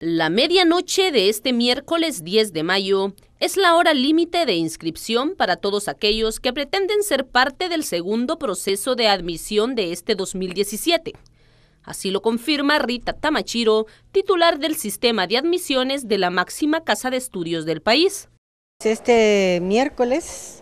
La medianoche de este miércoles 10 de mayo es la hora límite de inscripción para todos aquellos que pretenden ser parte del segundo proceso de admisión de este 2017. Así lo confirma Rita Tamachiro, titular del sistema de admisiones de la máxima casa de estudios del país. Este miércoles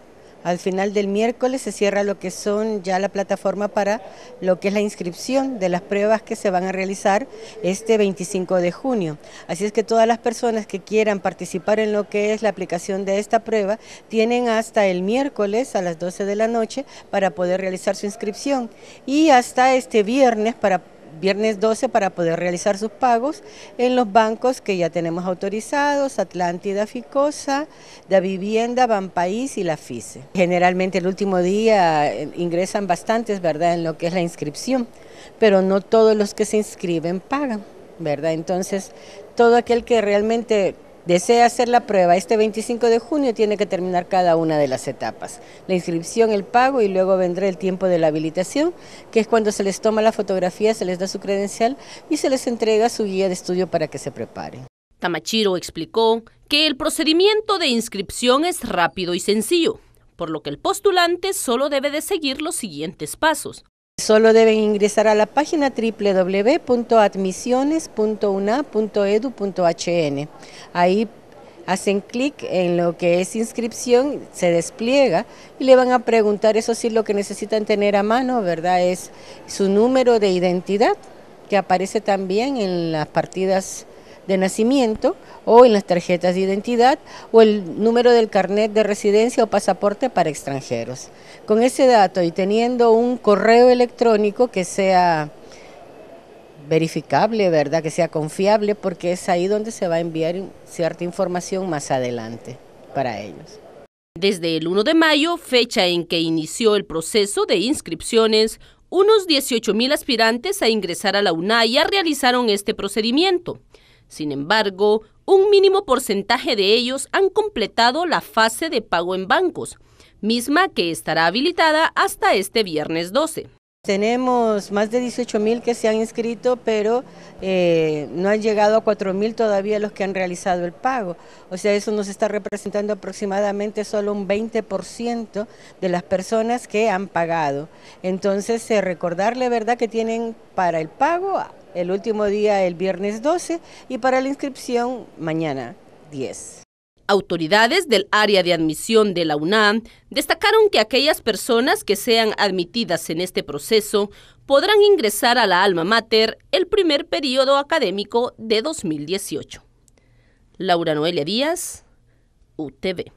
al final del miércoles se cierra lo que son ya la plataforma para lo que es la inscripción de las pruebas que se van a realizar este 25 de junio. Así es que todas las personas que quieran participar en lo que es la aplicación de esta prueba tienen hasta el miércoles a las 12 de la noche para poder realizar su inscripción y hasta este viernes para viernes 12 para poder realizar sus pagos en los bancos que ya tenemos autorizados, Atlántida, Ficosa, Da Vivienda, Banpaís y la FICE. Generalmente el último día eh, ingresan bastantes, ¿verdad?, en lo que es la inscripción, pero no todos los que se inscriben pagan, ¿verdad? Entonces, todo aquel que realmente desea hacer la prueba este 25 de junio, tiene que terminar cada una de las etapas. La inscripción, el pago y luego vendrá el tiempo de la habilitación, que es cuando se les toma la fotografía, se les da su credencial y se les entrega su guía de estudio para que se preparen. Tamachiro explicó que el procedimiento de inscripción es rápido y sencillo, por lo que el postulante solo debe de seguir los siguientes pasos. Solo deben ingresar a la página www.admisiones.una.edu.hn. Ahí hacen clic en lo que es inscripción, se despliega y le van a preguntar, eso sí, lo que necesitan tener a mano, ¿verdad? Es su número de identidad, que aparece también en las partidas de nacimiento o en las tarjetas de identidad o el número del carnet de residencia o pasaporte para extranjeros. Con ese dato y teniendo un correo electrónico que sea verificable, ¿verdad? Que sea confiable porque es ahí donde se va a enviar cierta información más adelante para ellos. Desde el 1 de mayo, fecha en que inició el proceso de inscripciones, unos 18.000 aspirantes a ingresar a la UNAIA realizaron este procedimiento. Sin embargo, un mínimo porcentaje de ellos han completado la fase de pago en bancos, misma que estará habilitada hasta este viernes 12. Tenemos más de 18 mil que se han inscrito, pero eh, no han llegado a 4 mil todavía los que han realizado el pago. O sea, eso nos está representando aproximadamente solo un 20% de las personas que han pagado. Entonces, eh, recordarle, ¿verdad?, que tienen para el pago el último día el viernes 12 y para la inscripción mañana 10. Autoridades del área de admisión de la UNAM destacaron que aquellas personas que sean admitidas en este proceso podrán ingresar a la alma mater el primer periodo académico de 2018. Laura Noelia Díaz, UTV.